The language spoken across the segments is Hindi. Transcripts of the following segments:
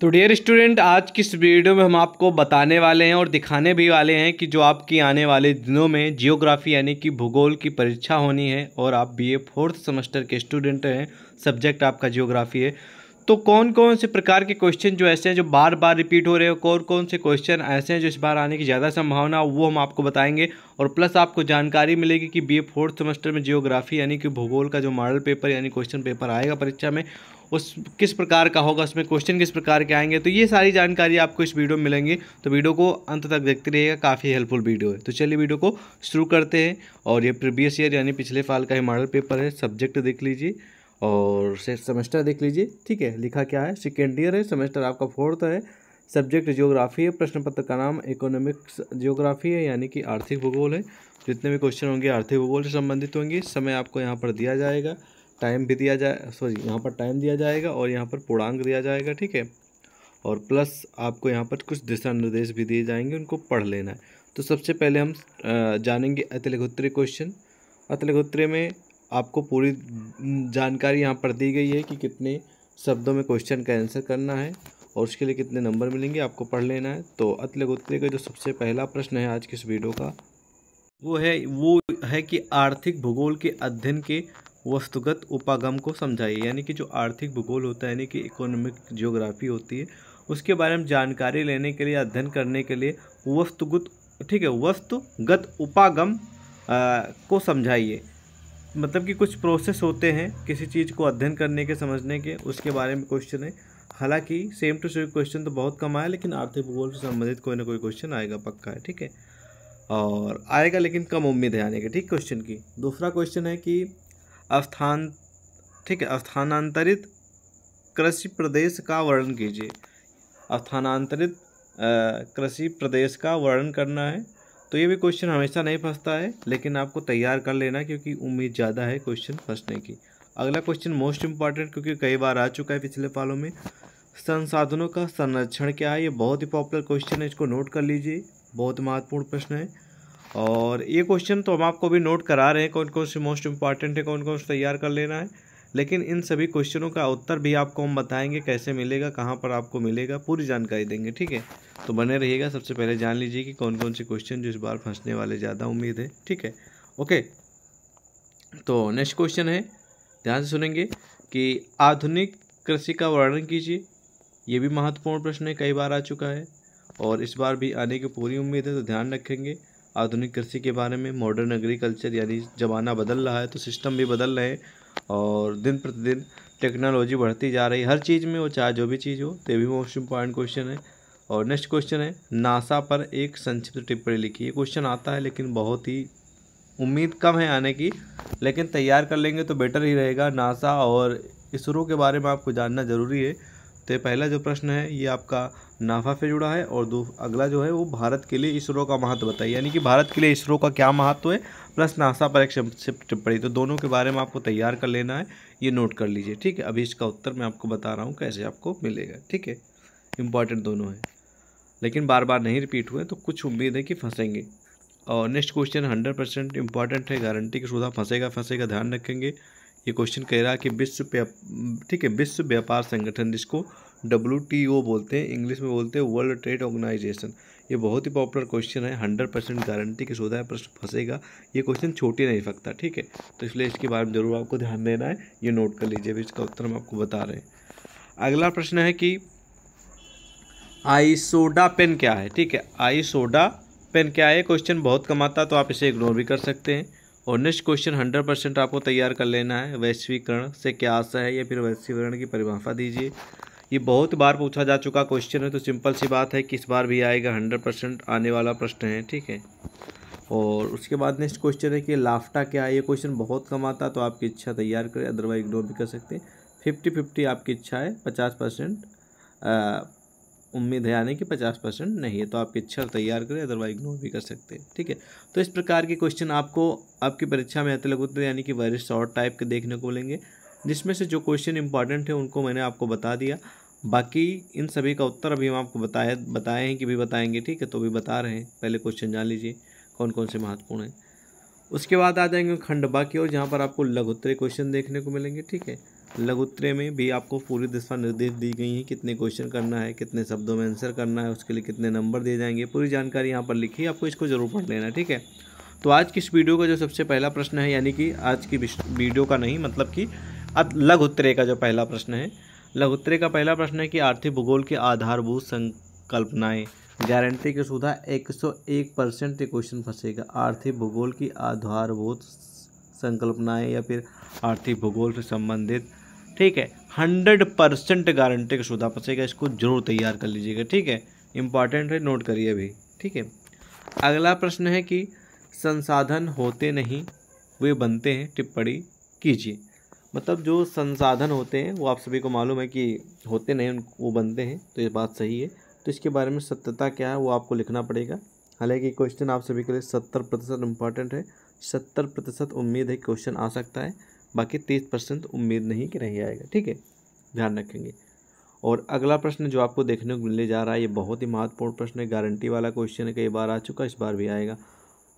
तो डियर स्टूडेंट आज की इस वीडियो में हम आपको बताने वाले हैं और दिखाने भी वाले हैं कि जो आपकी आने वाले दिनों में जियोग्राफी यानी कि भूगोल की परीक्षा होनी है और आप बीए फोर्थ सेमेस्टर के स्टूडेंट हैं सब्जेक्ट आपका जियोग्राफी है तो कौन कौन से प्रकार के क्वेश्चन जो ऐसे हैं जो बार बार रिपीट हो रहे हैं कौन कौन से क्वेश्चन ऐसे हैं जो इस बार आने की ज़्यादा संभावना वो हम आपको बताएंगे और प्लस आपको जानकारी मिलेगी कि बी ए फोर्थ सेमेस्टर में जियोग्राफी यानी कि भूगोल का जो मॉडल पेपर यानी क्वेश्चन पेपर आएगा परीक्षा में उस किस प्रकार का होगा उसमें क्वेश्चन किस प्रकार के आएंगे तो ये सारी जानकारी आपको इस वीडियो में मिलेंगी तो वीडियो को अंत तक देखते रहिएगा काफ़ी हेल्पफुल वीडियो है तो चलिए वीडियो को शुरू करते हैं और ये प्रीवियस ईयर यानी पिछले साल का ही मॉडल पेपर है सब्जेक्ट देख लीजिए और सेमेस्टर देख लीजिए ठीक है लिखा क्या है सेकेंड ईयर है सेमेस्टर आपका फोर्थ है सब्जेक्ट जियोग्राफी है प्रश्न पत्र का नाम इकोनॉमिक्स जियोग्राफी है यानी कि आर्थिक भूगोल है जितने भी क्वेश्चन होंगे आर्थिक भूगोल से संबंधित होंगे समय आपको यहाँ पर दिया जाएगा टाइम भी दिया जाए सॉरी यहाँ पर टाइम दिया जाएगा और यहाँ पर पूर्णांक दिया जाएगा ठीक है और प्लस आपको यहाँ पर कुछ दिशा निर्देश भी दिए जाएंगे उनको पढ़ लेना है तो सबसे पहले हम जानेंगे अतिलघुत्तरी क्वेश्चन अतिलघुत्तरी में आपको पूरी जानकारी यहाँ पर दी गई है कि कितने शब्दों में क्वेश्चन का आंसर करना है और उसके लिए कितने नंबर मिलेंगे आपको पढ़ लेना है तो अतिलघुत्तरी का जो सबसे पहला प्रश्न है आज के इस वीडियो का वो है वो है कि आर्थिक भूगोल के अध्ययन के वस्तुगत उपागम को समझाइए यानी कि जो आर्थिक भूगोल होता है यानी कि इकोनॉमिक जियोग्राफी होती है उसके बारे में जानकारी लेने के लिए अध्ययन करने के लिए वस्तुगत ठीक है वस्तुगत उपागम आ, को समझाइए मतलब कि कुछ प्रोसेस होते हैं किसी चीज़ को अध्ययन करने के समझने के उसके बारे में क्वेश्चन है हालांकि सेम टू सेम क्वेश्चन तो बहुत कम आया लेकिन आर्थिक भूगोल से संबंधित कोई ना कोई क्वेश्चन आएगा पक्का है ठीक है और आएगा लेकिन कम उम्मीद है आने के ठीक क्वेश्चन की दूसरा क्वेश्चन है कि स्थान ठीक है स्थानांतरित कृषि प्रदेश का वर्णन कीजिए स्थानांतरित कृषि प्रदेश का वर्णन करना है तो ये भी क्वेश्चन हमेशा नहीं फंसता है लेकिन आपको तैयार कर लेना क्योंकि उम्मीद ज़्यादा है क्वेश्चन फंसने की अगला क्वेश्चन मोस्ट इम्पॉर्टेंट क्योंकि कई बार आ चुका है पिछले पालों में संसाधनों का संरक्षण क्या है ये बहुत ही पॉपुलर क्वेश्चन है इसको नोट कर लीजिए बहुत महत्वपूर्ण प्रश्न है और ये क्वेश्चन तो हम आपको भी नोट करा रहे हैं कौन कौन से मोस्ट इंपॉर्टेंट है कौन कौन से तैयार कर लेना है लेकिन इन सभी क्वेश्चनों का उत्तर भी आपको हम बताएंगे कैसे मिलेगा कहाँ पर आपको मिलेगा पूरी जानकारी देंगे ठीक है तो बने रहिएगा सबसे पहले जान लीजिए कि कौन कौन से क्वेश्चन जो इस बार फंसने वाले ज़्यादा उम्मीद है ठीक है ओके तो नेक्स्ट क्वेश्चन है ध्यान से सुनेंगे कि आधुनिक कृषि का वर्णन कीजिए ये भी महत्वपूर्ण प्रश्न है कई बार आ चुका है और इस बार भी आने की पूरी उम्मीद है तो ध्यान रखेंगे आधुनिक कृषि के बारे में मॉडर्न एग्रीकल्चर यानी ज़माना बदल रहा है तो सिस्टम भी बदल रहे हैं और दिन प्रतिदिन टेक्नोलॉजी बढ़ती जा रही है हर चीज़ में वो चाहे जो भी चीज़ हो तो भी मोस्ट इम्पॉर्टेंट क्वेश्चन है और नेक्स्ट क्वेश्चन है नासा पर एक संक्षिप्त टिप्पणी लिखी ये क्वेश्चन आता है लेकिन बहुत ही उम्मीद कम है आने की लेकिन तैयार कर लेंगे तो बेटर ही रहेगा नासा और इसरो के बारे में आपको जानना ज़रूरी है तो पहला जो प्रश्न है ये आपका नाफा से जुड़ा है और दो अगला जो है वो भारत के लिए इसरो का महत्व बताइए यानी कि भारत के लिए इसरो का क्या महत्व है प्लस नासा पर एक टिप्पणी तो दोनों के बारे में आपको तैयार कर लेना है ये नोट कर लीजिए ठीक है अभी इसका उत्तर मैं आपको बता रहा हूँ कैसे आपको मिलेगा ठीक है इंपॉर्टेंट दोनों है लेकिन बार बार नहीं रिपीट हुए तो कुछ उम्मीद है कि फंसेंगे और next question hundred percent important है गारंटी की सुधा फंसेगा फंसेगा ध्यान रखेंगे ये क्वेश्चन कह रहा है कि विश्व ठीक है विश्व व्यापार संगठन जिसको डब्ल्यू बोलते हैं इंग्लिश में बोलते हैं वर्ल्ड ट्रेड ऑर्गेनाइजेशन ये बहुत ही पॉपुलर क्वेश्चन है हंड्रेड परसेंट गारंटी सोधा है प्रश्न फंसेगा ये क्वेश्चन छोटे नहीं सकता ठीक है तो इसलिए इसके बारे में जरूर आपको ध्यान देना है ये नोट कर लीजिए अभी इसका उत्तर हम आपको बता रहे हैं अगला प्रश्न है कि आइसोडा पेन क्या है ठीक है आइसोडा पेन क्या है क्वेश्चन बहुत कम आता तो आप इसे इग्नोर भी कर सकते हैं और नेक्स्ट क्वेश्चन हंड्रेड परसेंट आपको तैयार कर लेना है वैश्वीकरण से क्या आशा है या फिर वैश्वीकरण की परिभाषा दीजिए ये बहुत बार पूछा जा चुका क्वेश्चन है तो सिंपल सी बात है कि इस बार भी आएगा हंड्रेड परसेंट आने वाला प्रश्न है ठीक है और उसके बाद नेक्स्ट क्वेश्चन है कि लाफ्टा क्या है ये क्वेश्चन बहुत कम आता तो आपकी इच्छा तैयार करें अदरवाइज इग्नोर भी कर सकते हैं फिफ्टी फिफ्टी आपकी इच्छा है पचास परसेंट उम्मीद है यानी कि पचास परसेंट नहीं है तो आपकी इच्छा तैयार करें अदरवाइज इग्नोर भी कर सकते हैं ठीक है तो इस प्रकार के क्वेश्चन आपको आपकी परीक्षा में अतिलगोत्तर यानी कि वरिष्ठ और टाइप के देखने को मिलेंगे जिसमें से जो क्वेश्चन इंपॉर्टेंट है उनको मैंने आपको बता दिया बाकी इन सभी का उत्तर अभी हम आपको बताया बताए हैं कि भी बताएंगे ठीक है तो भी बता रहे हैं पहले क्वेश्चन जान लीजिए कौन कौन से महत्वपूर्ण हैं उसके बाद आ जाएंगे खंड बाकी की ओर जहाँ पर आपको लघुत्तरी क्वेश्चन देखने को मिलेंगे ठीक है लघुत्तरे में भी आपको पूरी दिशा निर्देश दी गई है कितने क्वेश्चन करना है कितने शब्दों में आंसर करना है उसके लिए कितने नंबर दिए जाएंगे पूरी जानकारी यहाँ पर लिखी है आपको इसको ज़रूर पढ़ लेना ठीक है तो आज की इस वीडियो का जो सबसे पहला प्रश्न है यानी कि आज की वीडियो का नहीं मतलब कि लघुत्तरे का जो पहला प्रश्न है लघुत्तरे का पहला प्रश्न है कि आर्थिक भूगोल के आधारभूत संकल्पनाएँ गारंटी के सुधा एक सौ एक परसेंट क्वेश्चन फंसेगा आर्थिक भूगोल की आधारभूत संकल्पनाएं या फिर आर्थिक भूगोल से संबंधित ठीक है हंड्रेड परसेंट गारंटी का सुधा पसेगा इसको जरूर तैयार कर लीजिएगा ठीक है इंपॉर्टेंट है नोट करिए अभी ठीक है अगला प्रश्न है कि संसाधन होते नहीं वे बनते हैं टिप्पणी कीजिए मतलब जो संसाधन होते हैं वो आप सभी को मालूम है कि होते नहीं वो बनते हैं तो ये बात सही है तो इसके बारे में सत्यता क्या है वो आपको लिखना पड़ेगा हालांकि क्वेश्चन आप सभी के लिए सत्तर प्रतिशत इम्पॉर्टेंट है सत्तर प्रतिशत उम्मीद है क्वेश्चन आ सकता है बाकी तीस परसेंट उम्मीद नहीं कि नहीं आएगा ठीक है ध्यान रखेंगे और अगला प्रश्न जो आपको देखने को मिलने जा रहा है ये बहुत ही महत्वपूर्ण प्रश्न है गारंटी वाला क्वेश्चन है कई बार आ चुका इस बार भी आएगा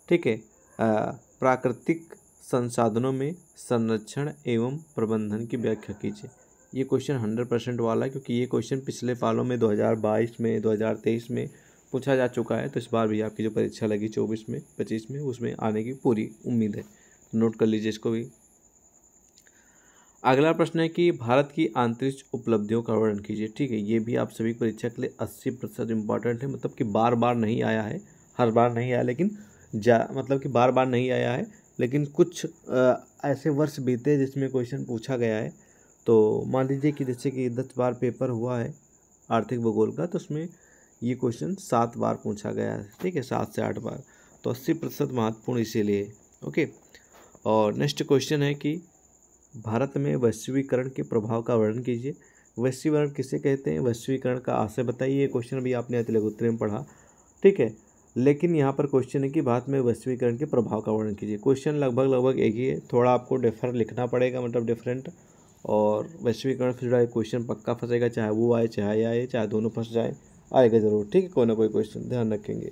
ठीक है प्राकृतिक संसाधनों में संरक्षण एवं प्रबंधन की व्याख्या कीजिए ये क्वेश्चन हंड्रेड परसेंट वाला है क्योंकि ये क्वेश्चन पिछले सालों में 2022 में 2023 में पूछा जा चुका है तो इस बार भी आपकी जो परीक्षा लगी चौबीस में पच्चीस में उसमें आने की पूरी उम्मीद है तो नोट कर लीजिए इसको भी अगला प्रश्न है कि भारत की अंतरिक्ष उपलब्धियों का वर्णन कीजिए ठीक है ये भी आप सभी परीक्षा के लिए अस्सी प्रतिशत इंपॉर्टेंट है मतलब कि बार बार नहीं आया है हर बार नहीं आया लेकिन जा मतलब कि बार बार नहीं आया है लेकिन कुछ आ, ऐसे वर्ष बीते जिसमें क्वेश्चन पूछा गया है तो मान लीजिए कि जैसे कि दस बार पेपर हुआ है आर्थिक भूगोल का तो उसमें ये क्वेश्चन सात बार पूछा गया है ठीक है सात से आठ बार तो अस्सी प्रतिशत महत्वपूर्ण इसीलिए ओके और नेक्स्ट क्वेश्चन है कि भारत में वैश्वीकरण के प्रभाव का वर्णन कीजिए वैश्वीकरण किसे कहते हैं वैश्वीकरण का आशय बताइए क्वेश्चन भी आपने अतिलगोत्तरी में पढ़ा ठीक है लेकिन यहाँ पर क्वेश्चन है कि भारत में वैश्वीकरण के प्रभाव का वर्णन कीजिए क्वेश्चन लगभग लगभग एक ही है थोड़ा आपको डिफर लिखना पड़ेगा मतलब डिफरेंट और वैश्वीकरण से जुड़ा क्वेश्चन पक्का फंसेगा चाहे वो आए चाहे आए चाहे दोनों फंस जाए आएगा ज़रूर ठीक है कोई ना कोई क्वेश्चन ध्यान रखेंगे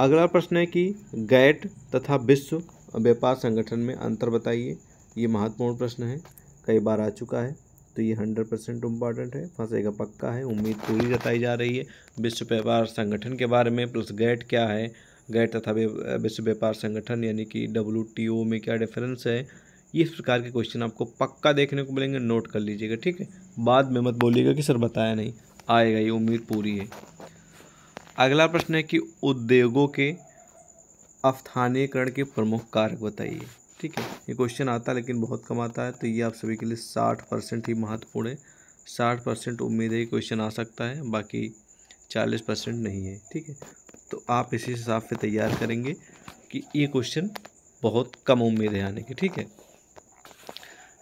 अगला प्रश्न है कि गैट तथा विश्व व्यापार संगठन में अंतर बताइए ये महत्वपूर्ण प्रश्न है कई बार आ चुका है तो ये हंड्रेड परसेंट इम्पॉर्टेंट है फंसेगा पक्का है उम्मीद पूरी जताई जा रही है विश्व व्यापार संगठन के बारे में प्लस गेट क्या है गैट तथा विश्व व्यापार संगठन यानी कि डब्ल्यू में क्या डिफरेंस है इस प्रकार के क्वेश्चन आपको पक्का देखने को मिलेंगे नोट कर लीजिएगा ठीक है बाद में मत बोलिएगा कि सर बताया नहीं आएगा ये उम्मीद पूरी है अगला प्रश्न है कि उद्योगों के अफथानीकरण के प्रमुख कारक बताइए ठीक है ये क्वेश्चन आता है लेकिन बहुत कम आता है तो ये आप सभी के लिए साठ परसेंट ही महत्वपूर्ण है साठ परसेंट उम्मीद है क्वेश्चन आ सकता है बाकी चालीस परसेंट नहीं है ठीक है तो आप इसी हिसाब से तैयार करेंगे कि ये क्वेश्चन बहुत कम उम्मीद है आने की ठीक है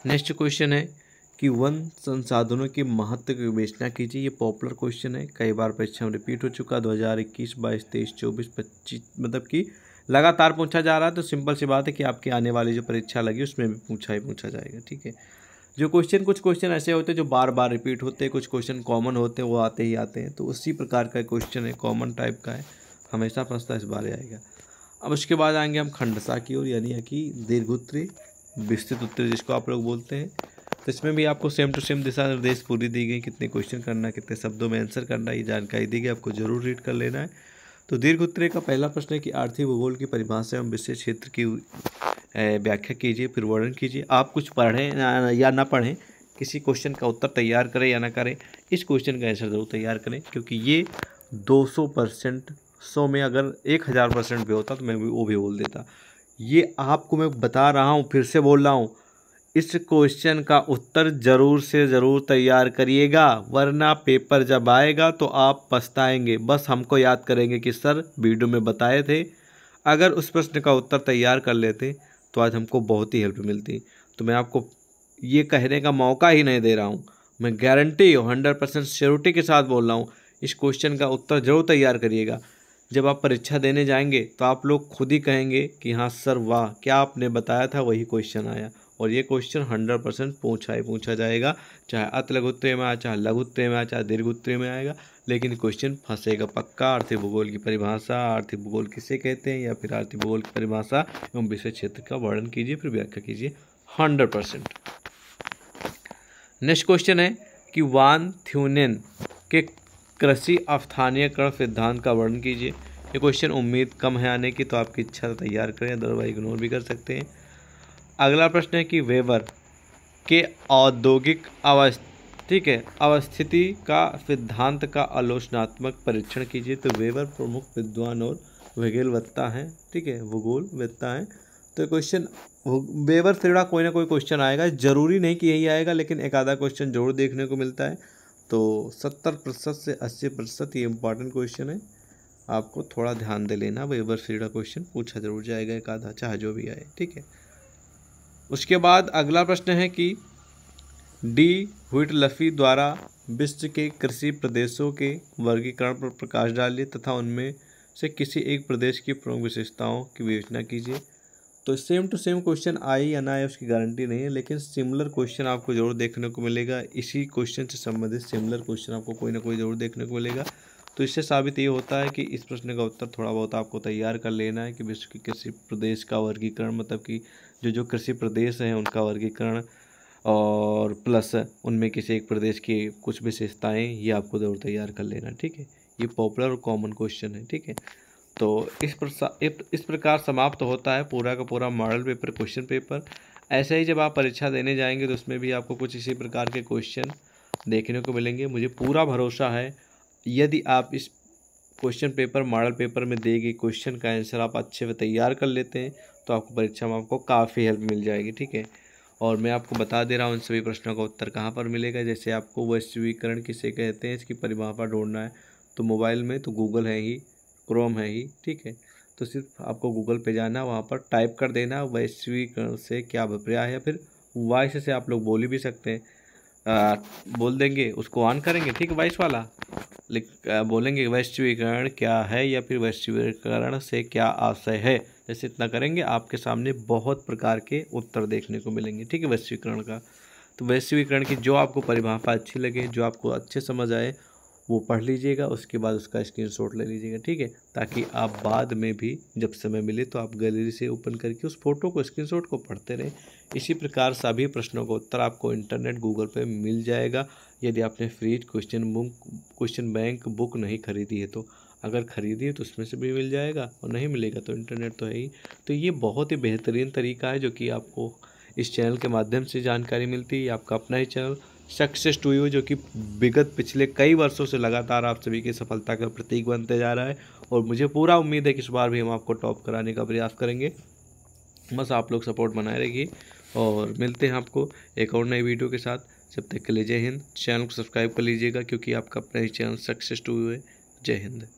नेक्स्ट क्वेश्चन है कि वन संसाधनों के महत्व की विवेचना कीजिए ये पॉपुलर क्वेश्चन है कई बार परीक्षा में रिपीट हो चुका दो हज़ार इक्कीस बाईस तेईस चौबीस पच्चीस मतलब कि लगातार पूछा जा रहा है तो सिंपल सी बात है कि आपकी आने वाली जो परीक्षा लगी उसमें भी पूछा ही पूछा जाएगा ठीक है जो क्वेश्चन कुछ क्वेश्चन ऐसे होते हैं जो बार बार रिपीट होते हैं कुछ क्वेश्चन कॉमन होते हैं वो आते ही आते हैं तो उसी प्रकार का क्वेश्चन है कॉमन टाइप का है हमेशा प्रश्न इस बार आएगा अब उसके बाद आएंगे हम खंडसा की ओर यानी कि दीर्घ उत्तरी विस्तृत उत्तरी जिसको आप लोग बोलते हैं तो इसमें भी आपको सेम टू सेम दिशा निर्देश पूरी दी गई कितने क्वेश्चन करना कितने शब्दों में आंसर करना ये जानकारी दी गई आपको ज़रूर रीड कर लेना है तो दीर्घ उत्तरीय का पहला प्रश्न है कि आर्थिक भूगोल की परिभाषा एवं विशेष क्षेत्र की व्याख्या कीजिए फिर वर्णन कीजिए आप कुछ पढ़ें या ना पढ़ें किसी क्वेश्चन का उत्तर तैयार करें या ना करें इस क्वेश्चन का आंसर जरूर तैयार करें क्योंकि ये 200 परसेंट सौ में अगर एक हज़ार परसेंट भी होता तो मैं भी वो भी बोल देता ये आपको मैं बता रहा हूँ फिर से बोल रहा हूँ इस क्वेश्चन का उत्तर ज़रूर से ज़रूर तैयार करिएगा वरना पेपर जब आएगा तो आप पछताएंगे बस हमको याद करेंगे कि सर वीडियो में बताए थे अगर उस प्रश्न का उत्तर तैयार कर लेते तो आज हमको बहुत ही हेल्प मिलती तो मैं आपको ये कहने का मौका ही नहीं दे रहा हूँ मैं गारंटी हंड्रेड परसेंट श्योरिटी के साथ बोल रहा हूँ इस क्वेश्चन का उत्तर ज़रूर तैयार करिएगा जब आप परीक्षा देने जाएंगे तो आप लोग खुद ही कहेंगे कि हाँ सर वाह क्या आपने बताया था वही क्वेश्चन आया और ये क्वेश्चन हंड्रेड परसेंट पूछा ही पूछा जाएगा चाहे अत लघुत्तरी में आए चाहे लघुत्तरे में आए चाहे दीर्घोत्तरी में आएगा लेकिन क्वेश्चन फंसेगा पक्का आर्थिक भूगोल की परिभाषा आर्थिक भूगोल किसे कहते हैं या फिर आर्थिक भूगोल की परिभाषा एवं विषय क्षेत्र का वर्णन कीजिए फिर व्याख्या कीजिए हंड्रेड परसेंट नेक्स्ट क्वेश्चन है कि वान थ्यूनेन के कृषि अवधानीयकरण सिद्धांत का वर्णन कीजिए ये क्वेश्चन उम्मीद कम है आने की तो आपकी इच्छा तो तैयार करें अदरवाइज इग्नोर भी कर सकते हैं अगला प्रश्न है कि वेवर के औद्योगिक अवस्थ ठीक है अवस्थिति का सिद्धांत का आलोचनात्मक परीक्षण कीजिए तो वेवर प्रमुख विद्वान और भूगोलवत्ता हैं ठीक है वत्ता हैं तो क्वेश्चन वेवर से जुड़ा कोई ना कोई क्वेश्चन आएगा जरूरी नहीं कि यही आएगा लेकिन एक आधा क्वेश्चन जरूर देखने को मिलता है तो सत्तर प्रतिशत से अस्सी प्रतिशत ये इंपॉर्टेंट क्वेश्चन है आपको थोड़ा ध्यान दे लेना वेवर से जुड़ा क्वेश्चन पूछा जरूर जाएगा एक आधा चाहे जो भी आए ठीक है उसके बाद अगला प्रश्न है कि डी लफी द्वारा विश्व के कृषि प्रदेशों के वर्गीकरण पर प्रकाश डालिए तथा उनमें से किसी एक प्रदेश की प्रमुख विशेषताओं की विवेचना कीजिए तो सेम टू सेम क्वेश्चन आए या ना आए उसकी गारंटी नहीं है लेकिन सिमिलर क्वेश्चन आपको जरूर देखने को मिलेगा इसी क्वेश्चन से संबंधित सिमिलर क्वेश्चन आपको कोई ना कोई जरूर देखने को मिलेगा तो इससे साबित ये होता है कि इस प्रश्न का उत्तर थोड़ा बहुत आपको तैयार कर लेना है कि विश्व के किसी प्रदेश का वर्गीकरण मतलब कि जो जो कृषि प्रदेश हैं उनका वर्गीकरण और प्लस उनमें किसी एक प्रदेश की कुछ विशेषताएं ये आपको ज़रूर तैयार कर लेना ठीक है ये पॉपुलर और कॉमन क्वेश्चन है ठीक है तो इस प्रसा इस प्रकार समाप्त होता है पूरा का पूरा मॉडल पेपर क्वेश्चन पेपर ऐसे ही जब आप परीक्षा देने जाएंगे तो उसमें भी आपको कुछ इसी प्रकार के क्वेश्चन देखने को मिलेंगे मुझे पूरा भरोसा है यदि आप इस क्वेश्चन पेपर मॉडल पेपर में दिए गए क्वेश्चन का आंसर आप अच्छे से तैयार कर लेते हैं तो आपको परीक्षा में आपको काफ़ी हेल्प मिल जाएगी ठीक है और मैं आपको बता दे रहा हूँ इन सभी प्रश्नों का उत्तर कहाँ पर मिलेगा जैसे आपको वैश्वीकरण किसे कहते हैं इसकी परिभाषा ढूंढना है तो मोबाइल में तो गूगल है ही क्रोम है ही ठीक है तो सिर्फ आपको गूगल पे जाना वहाँ पर टाइप कर देना वैश्वीकरण से क्या अभिप्राय है या फिर वॉइस से आप लोग बोल भी सकते हैं आ, बोल देंगे उसको ऑन करेंगे ठीक वॉइस वाला बोलेंगे वैश्वीकरण क्या है या फिर वैश्वीकरण से क्या आशय है जैसे इतना करेंगे आपके सामने बहुत प्रकार के उत्तर देखने को मिलेंगे ठीक है वैश्वीकरण का तो वैश्वीकरण की जो आपको परिभाषा अच्छी लगे जो आपको अच्छे समझ आए वो पढ़ लीजिएगा उसके बाद उसका स्क्रीनशॉट ले लीजिएगा ठीक है ताकि आप बाद में भी जब समय मिले तो आप गैलरी से ओपन करके उस फोटो को स्क्रीनशॉट को पढ़ते रहें इसी प्रकार सभी प्रश्नों का उत्तर आपको इंटरनेट गूगल पे मिल जाएगा यदि आपने free question book question bank book नहीं खरीदी है तो अगर ख़रीदिए तो उसमें से भी मिल जाएगा और नहीं मिलेगा तो इंटरनेट तो है ही तो ये बहुत ही बेहतरीन तरीका है जो कि आपको इस चैनल के माध्यम से जानकारी मिलती है आपका अपना ही चैनल सक्सेस टू यू जो कि विगत पिछले कई वर्षों से लगातार आप सभी की सफलता का प्रतीक बनते जा रहा है और मुझे पूरा उम्मीद है कि इस बार भी हम आपको टॉप कराने का प्रयास करेंगे बस आप लोग सपोर्ट बनाए रखिए और मिलते हैं आपको एक और नई वीडियो के साथ जब तक के लिए जय हिंद चैनल को सब्सक्राइब कर लीजिएगा क्योंकि आपका अपना ही चैनल सक्सेस टू यू है जय हिंद